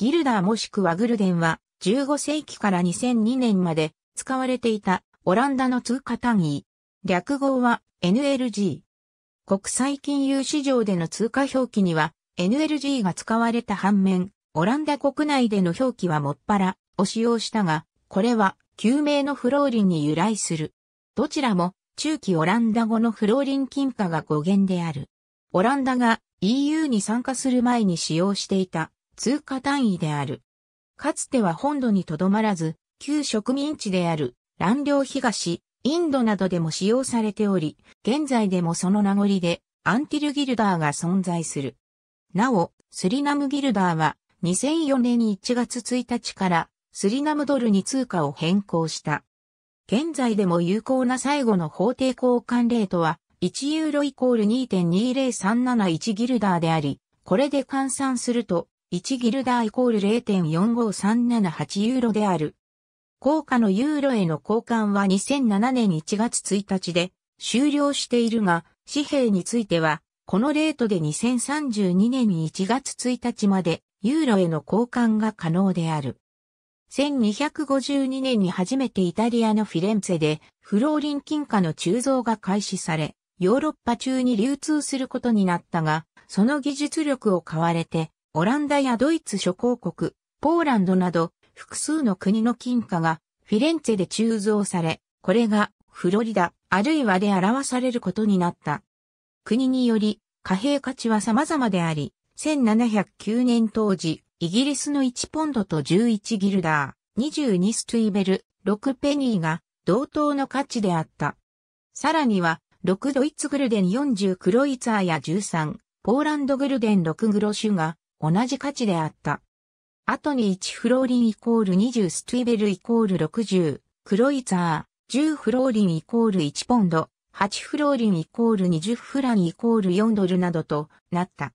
ギルダーもしくはグルデンは15世紀から2002年まで使われていたオランダの通貨単位。略号は NLG。国際金融市場での通貨表記には NLG が使われた反面、オランダ国内での表記はもっぱらを使用したが、これは旧名のフローリンに由来する。どちらも中期オランダ語のフローリン金貨が語源である。オランダが EU に参加する前に使用していた通貨単位である。かつては本土にとどまらず、旧植民地である、乱陵東、インドなどでも使用されており、現在でもその名残で、アンティルギルダーが存在する。なお、スリナムギルダーは、2004年に1月1日から、スリナムドルに通貨を変更した。現在でも有効な最後の法定交換レートは、1ユーロイコール2.20371ギルダーであり、これで換算すると、1ギルダーイコール0.45378ユーロである。硬貨のユーロへの交換は2007年1月1日で終了しているが、紙幣については、このレートで2032年1月1日までユーロへの交換が可能である。1252年に初めてイタリアのフィレンツェでフローリン金貨の鋳造が開始され、ヨーロッパ中に流通することになったが、その技術力を買われて、オランダやドイツ諸公国、ポーランドなど複数の国の金貨がフィレンツェで鋳造され、これがフロリダあるいはで表されることになった。国により貨幣価値は様々であり、1709年当時、イギリスの1ポンドと11ギルダー、22ストゥイベル、6ペニーが同等の価値であった。さらには、6ドイツグルデン40クロイツァーや13、ポーランドグルデン6グロシュが同じ価値であった。後に1フローリンイコール20スティーベルイコール60、クロイザー、10フローリンイコール1ポンド、8フローリンイコール20フランイコール4ドルなどとなった。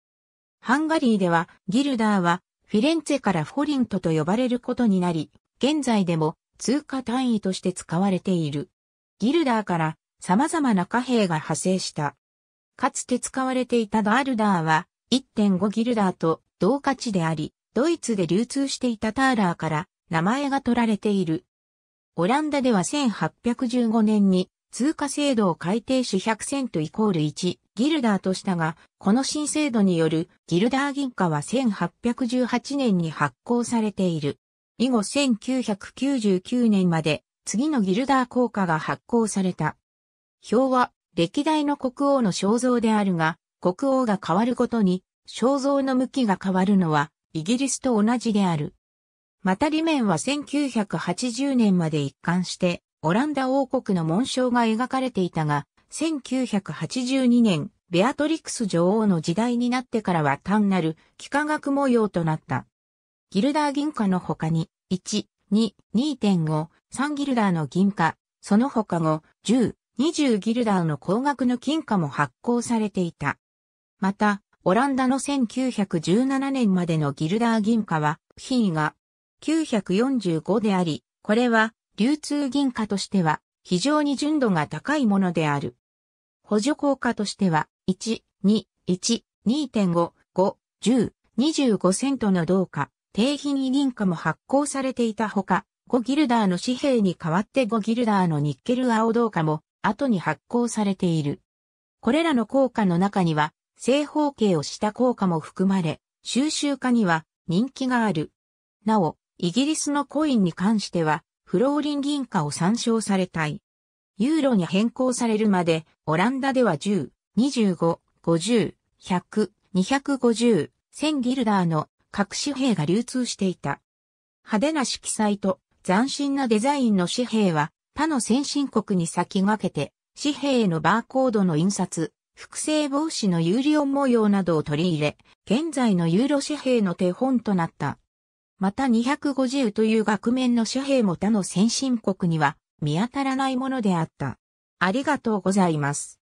ハンガリーではギルダーはフィレンツェからフォリントと呼ばれることになり、現在でも通貨単位として使われている。ギルダーから様々な貨幣が派生した。かつて使われていたダールダーは1.5ギルダーと同価値であり、ドイツで流通していたターラーから名前が取られている。オランダでは1815年に通貨制度を改定し100セントイコール1ギルダーとしたが、この新制度によるギルダー銀貨は1818年に発行されている。以後1999年まで次のギルダー効果が発行された。表は歴代の国王の肖像であるが、国王が変わるごとに肖像の向きが変わるのは、イギリスと同じである。また、理面は1980年まで一貫して、オランダ王国の紋章が描かれていたが、1982年、ベアトリクス女王の時代になってからは単なる幾何学模様となった。ギルダー銀貨の他に、1、2、2.5、3ギルダーの銀貨、その他後、10、20ギルダーの高額の金貨も発行されていた。また、オランダの1917年までのギルダー銀貨は、品位が945であり、これは流通銀貨としては非常に純度が高いものである。補助効果としては、1、2、1、2.5、5、10、25セントの銅貨、低品位銀貨も発行されていたほか、5ギルダーの紙幣に代わって5ギルダーのニッケル青銅貨も後に発行されている。これらの効果の中には正方形をした効果も含まれ、収集家には人気がある。なお、イギリスのコインに関しては、フローリン銀貨を参照されたい。ユーロに変更されるまで、オランダでは10、25、50、100、250、1000ギルダーの各紙幣が流通していた。派手な色彩と斬新なデザインの紙幣は他の先進国に先駆けて紙幣へのバーコードの印刷、複製防止のユーリオン模様などを取り入れ、現在のユーロ紙幣の手本となった。また250という額面の紙幣も他の先進国には見当たらないものであった。ありがとうございます。